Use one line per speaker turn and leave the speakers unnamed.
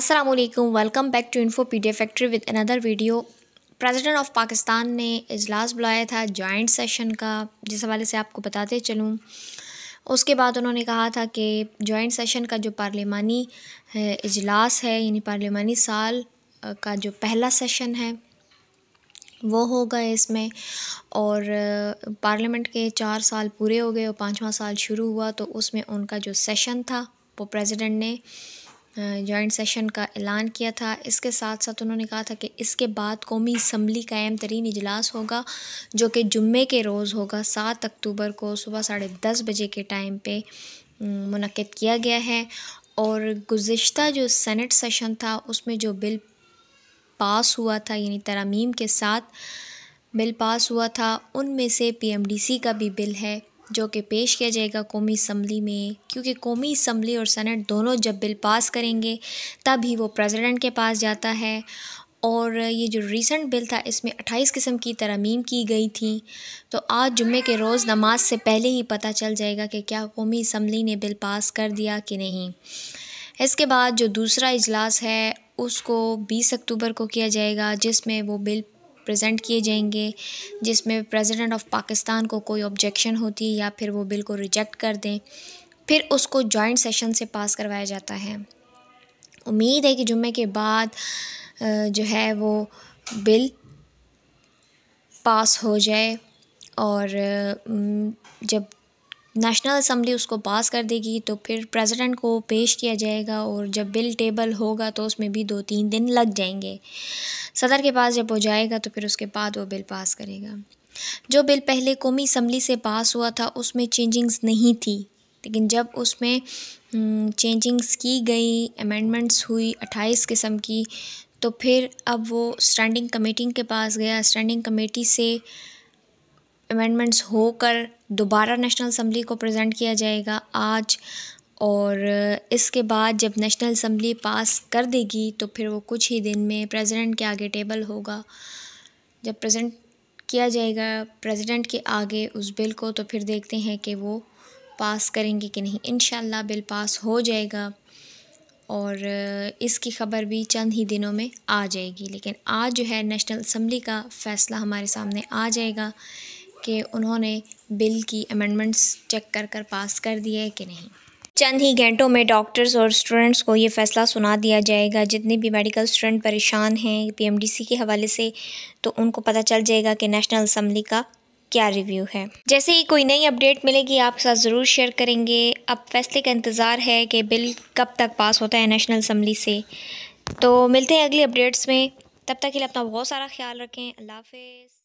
Aslam welcome back to info P D factory with another video president of Pakistan ने इजलास बुलाया था जॉइंट सेशन का जिस हवाले से आपको बताते चलूँ उसके बाद उन्होंने कहा था कि जॉइंट सेशन का जो पार्लियामानी इजलास है यानी पार्लियामानी साल का जो पहला सेशन है वो हो गए इसमें और पार्लियामेंट के चार साल पूरे हो गए और पाँचवा साल शुरू हुआ तो उसमें उनका जो सेशन था वो प्रेसिडेंट ने जॉइंट सेशन का ऐलान किया था इसके साथ साथ उन्होंने कहा था कि इसके बाद कौमी इसम्बली का अहम तरीन इजलास होगा जो कि जुम्मे के रोज़ होगा सात अक्टूबर को सुबह साढ़े दस बजे के टाइम पर मनद किया गया है और गुज्त जो सेनेट सेशन था उसमें जो बिल पास हुआ था यानी तरामीम के साथ बिल पास हुआ था उनमें से सी का भी बिल है जो कि पेश किया जाएगा कौमी इसम्बली में क्योंकि कौमी इसम्बली और सैनट दोनों जब बिल पास करेंगे तब ही वो प्रेसिडेंट के पास जाता है और ये जो रिसेंट बिल था इसमें 28 किस्म की तरमीम की गई थी तो आज जुम्मे के रोज़ नमाज से पहले ही पता चल जाएगा कि क्या कौमी इसम्बली ने बिल पास कर दिया कि नहीं इसके बाद जो दूसरा इजलास है उसको 20 अक्टूबर को किया जाएगा जिसमें वो बिल प्रेजेंट किए जाएंगे जिसमें प्रेसिडेंट ऑफ पाकिस्तान को कोई ऑब्जेक्शन होती है या फिर वो बिल को रिजेक्ट कर दें फिर उसको जॉइंट सेशन से पास करवाया जाता है उम्मीद है कि जुम्मे के बाद जो है वो बिल पास हो जाए और जब नेशनल असम्बली उसको पास कर देगी तो फिर प्रेसिडेंट को पेश किया जाएगा और जब बिल टेबल होगा तो उसमें भी दो तीन दिन लग जाएंगे सदर के पास जब वो जाएगा तो फिर उसके बाद वो बिल पास करेगा जो बिल पहले कौमी असम्बली से पास हुआ था उसमें चेंजिंग्स नहीं थी लेकिन जब उसमें हम्म, चेंजिंग्स की गई अमेंडमेंट्स हुई अट्ठाईस किस्म की तो फिर अब वो स्टैंडिंग कमेटी के पास गया स्टैंडिंग कमेटी से अमेंडमेंट्स होकर दोबारा नेशनल असम्बली को प्रेजेंट किया जाएगा आज और इसके बाद जब नेशनल असम्बली पास कर देगी तो फिर वो कुछ ही दिन में प्रेसिडेंट के आगे टेबल होगा जब प्रेजेंट किया जाएगा प्रेसिडेंट के आगे उस बिल को तो फिर देखते हैं कि वो पास करेंगे कि नहीं इन बिल पास हो जाएगा और इसकी ख़बर भी चंद ही दिनों में आ जाएगी लेकिन आज जो है नेशनल असम्बली का फ़ैसला हमारे सामने आ जाएगा कि उन्होंने बिल की अमेंडमेंट्स चेक कर कर पास कर दिए कि नहीं चंद ही घंटों में डॉक्टर्स और स्टूडेंट्स को ये फ़ैसला सुना दिया जाएगा जितने भी मेडिकल स्टूडेंट परेशान हैं पीएमडीसी के हवाले से तो उनको पता चल जाएगा कि नेशनल असम्बली का क्या रिव्यू है जैसे ही कोई नई अपडेट मिलेगी आपके साथ ज़रूर शेयर करेंगे अब फैसले का इंतज़ार है कि बिल कब तक पास होता है नेशनल असम्बली से तो मिलते हैं अगली अपडेट्स में तब तक के लिए अपना बहुत सारा ख्याल रखें अल्लाह हाफ